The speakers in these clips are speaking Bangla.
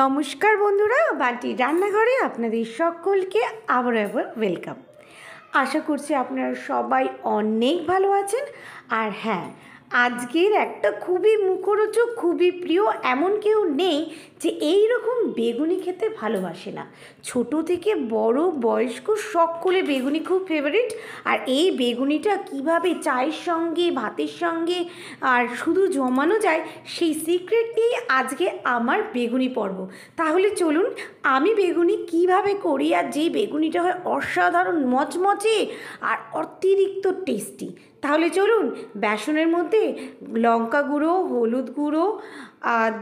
নমস্কার বন্ধুরা বাটি রান্নাঘরে আপনাদের সকলকে আবার আবার ওয়েলকাম আশা করছি আপনারা সবাই অনেক ভালো আছেন আর হ্যাঁ আজকের একটা খুবই মুখরোচক খুবই প্রিয় এমন কেউ নেই যে এই রকম বেগুনি খেতে ভালোবাসে না ছোট থেকে বড় বয়স্ক সকলে বেগুনি খুব ফেভারিট আর এই বেগুনিটা কিভাবে চায়ের সঙ্গে ভাতের সঙ্গে আর শুধু জমানো যায় সেই সিক্রেট নিয়ে আজকে আমার বেগুনি পর্ব তাহলে চলুন আমি বেগুনি কিভাবে করি আর যেই বেগুনিটা হয় অসাধারণ মচমচে আর অতিরিক্ত টেস্টি তাহলে চলুন বেসনের মধ্যে লঙ্কা গুঁড়ো হলুদ গুঁড়ো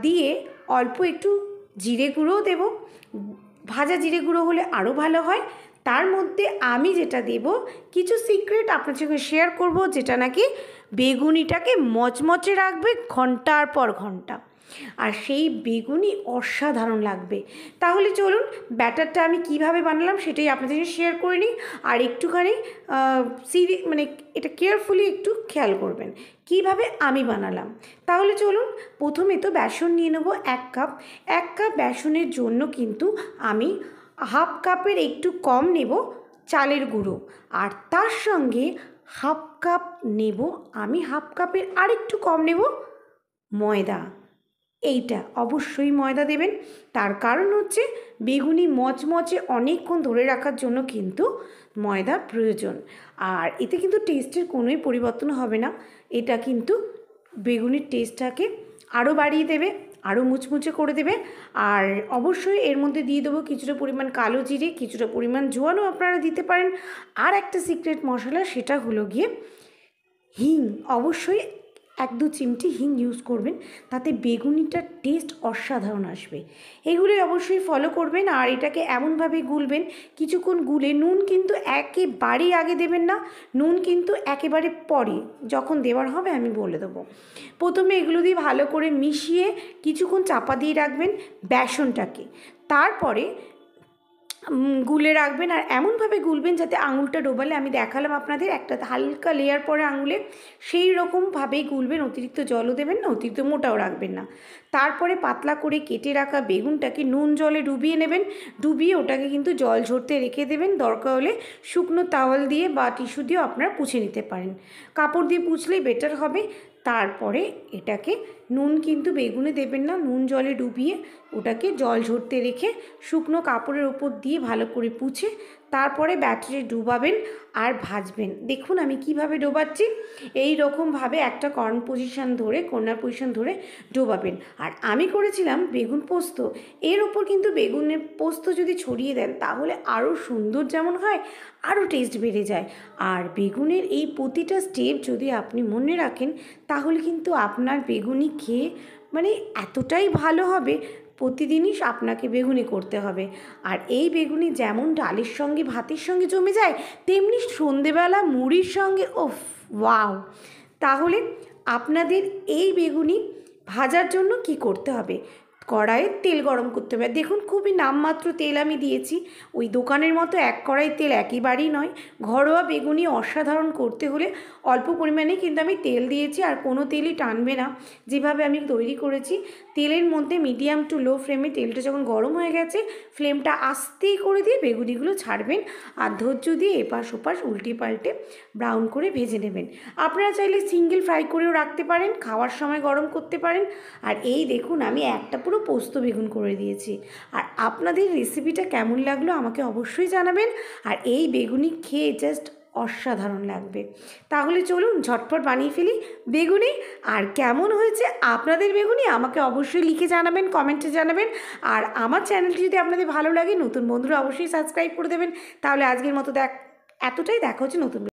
দিয়ে অল্প একটু জিরে গুঁড়ো দেব ভাজা জিরে গুঁড়ো হলে আরও ভালো হয় তার মধ্যে আমি যেটা দেব কিছু সিক্রেট আপনার সঙ্গে শেয়ার করব যেটা নাকি বেগুনিটাকে মচমচে রাখবে ঘন্টার পর ঘন্টা আর সেই বেগুনি অসাধারণ লাগবে তাহলে চলুন ব্যাটারটা আমি কিভাবে বানালাম সেটাই আপনাদের সাথে শেয়ার করে নিই আর একটুখানি সিরি মানে এটা কেয়ারফুলি একটু খেয়াল করবেন কিভাবে আমি বানালাম তাহলে চলুন প্রথমে তো বেসন নিয়ে নেবো এক কাপ এক কাপ বেসনের জন্য কিন্তু আমি হাফ কাপের একটু কম নেব চালের গুঁড়ো আর তার সঙ্গে হাফ কাপ নেব আমি হাফ কাপের আরেকটু কম নেব ময়দা এইটা অবশ্যই ময়দা দেবেন তার কারণ হচ্ছে বেগুনি মচমচে অনেকক্ষণ ধরে রাখার জন্য কিন্তু ময়দা প্রয়োজন আর এতে কিন্তু টেস্টের কোনোই পরিবর্তন হবে না এটা কিন্তু বেগুনির টেস্টটাকে আরও বাড়িয়ে দেবে আরও মুচমুচে করে দেবে আর অবশ্যই এর মধ্যে দিয়ে দেবো কিছুটা পরিমাণ কালো জিরে কিছুটা পরিমাণ জোয়ানও আপনারা দিতে পারেন আর একটা সিক্রেট মশলা সেটা হলো গিয়ে হিং অবশ্যই এক দু চিমটি হিং ইউজ করবেন তাতে বেগুনিটার টেস্ট অসাধারণ আসবে এগুলি অবশ্যই ফলো করবেন আর এটাকে এমনভাবে গুলবেন কিছুক্ষণ গুলে নুন কিন্তু একেবারেই আগে দেবেন না নুন কিন্তু একেবারে পরে যখন দেওয়ার হবে আমি বলে দেবো প্রথমে এগুলো দিয়ে ভালো করে মিশিয়ে কিছুক্ষণ চাপা দিয়ে রাখবেন বেসনটাকে তারপরে গুলে রাখবেন আর এমনভাবে গুলবেন যাতে আঙুলটা ডোবালে আমি দেখালাম আপনাদের একটা হালকা লেয়ার পরে আঙুলে সেই রকমভাবেই গুলবেন অতিরিক্ত জলও দেবেন না অতিরিক্ত মোটাও রাখবেন না তারপরে পাতলা করে কেটে রাখা বেগুনটাকে নুন জলে ডুবিয়ে নেবেন ডুবিয়ে ওটাকে কিন্তু জল ঝরতে রেখে দেবেন দরকার হলে শুকনো তাওয়াল দিয়ে বা টিস্যু দিয়েও আপনারা পুছে নিতে পারেন কাপড় দিয়ে পুছলেই বেটার হবে তারপরে এটাকে নুন কিন্তু বেগুনে দেবেন না নুন জলে ডুবিয়ে ওটাকে জল ঝরতে রেখে শুকনো কাপড়ের ওপর দিয়ে ভালো করে পুছে তারপরে ব্যাটারি ডুবাবেন আর ভাজবেন দেখুন আমি কিভাবে ডোবাচ্ছি এই রকমভাবে একটা কর্ন পজিশন ধরে কর্নার পজিশন ধরে ডোবাবেন আর আমি করেছিলাম বেগুন পোস্ত এর ওপর কিন্তু বেগুনের পোস্ত যদি ছড়িয়ে দেন তাহলে আরও সুন্দর যেমন হয় আরও টেস্ট বেড়ে যায় আর বেগুনের এই প্রতিটা স্টেপ যদি আপনি মনে রাখেন তাহলে কিন্তু আপনার বেগুনি খেয়ে মানে এতটাই ভালো হবে প্রতিদিনই আপনাকে বেগুনি করতে হবে আর এই বেগুনি যেমন ডালের সঙ্গে ভাতের সঙ্গে জমে যায় তেমনি সন্ধেবেলা মুড়ির সঙ্গে ও ওয়াও তাহলে আপনাদের এই বেগুনি ভাজার জন্য কি করতে হবে কড়াইয়ে তেল গরম করতে হবে দেখুন খুবই নামমাত্র তেল আমি দিয়েছি ওই দোকানের মতো এক কড়াই তেল একেবারেই নয় ঘরোয়া বেগুনি অসাধারণ করতে হলে অল্প পরিমাণে কিন্তু আমি তেল দিয়েছি আর কোনো তেলই টানবে না যেভাবে আমি তৈরি করেছি তেলের মধ্যে মিডিয়াম টু লো ফ্লেমে তেলটা যখন গরম হয়ে গেছে ফ্লেমটা আস্তে করে দিয়ে বেগুনিগুলো ছাড়বেন আর ধৈর্য দিয়ে এপাশ ওপাশ উল্টে পাল্টে ব্রাউন করে ভেজে নেবেন আপনারা চাইলে সিঙ্গেল ফ্রাই করেও রাখতে পারেন খাওয়ার সময় গরম করতে পারেন আর এই দেখুন আমি একটা পুরো পোস্ত বেগুন করে দিয়েছি আর আপনাদের রেসিপিটা কেমন লাগলো আমাকে অবশ্যই জানাবেন আর এই বেগুনি খেয়ে জাস্ট অসাধারণ লাগবে তাহলে চলুন ঝটপট বানিয়ে ফেলি বেগুনি আর কেমন হয়েছে আপনাদের বেগুনি আমাকে অবশ্যই লিখে জানাবেন কমেন্টে জানাবেন আর আমার চ্যানেলটি যদি আপনাদের ভালো লাগে নতুন বন্ধুরা অবশ্যই সাবস্ক্রাইব করে দেবেন তাহলে আজকের মতো দেখ এতটাই দেখা হচ্ছে নতুন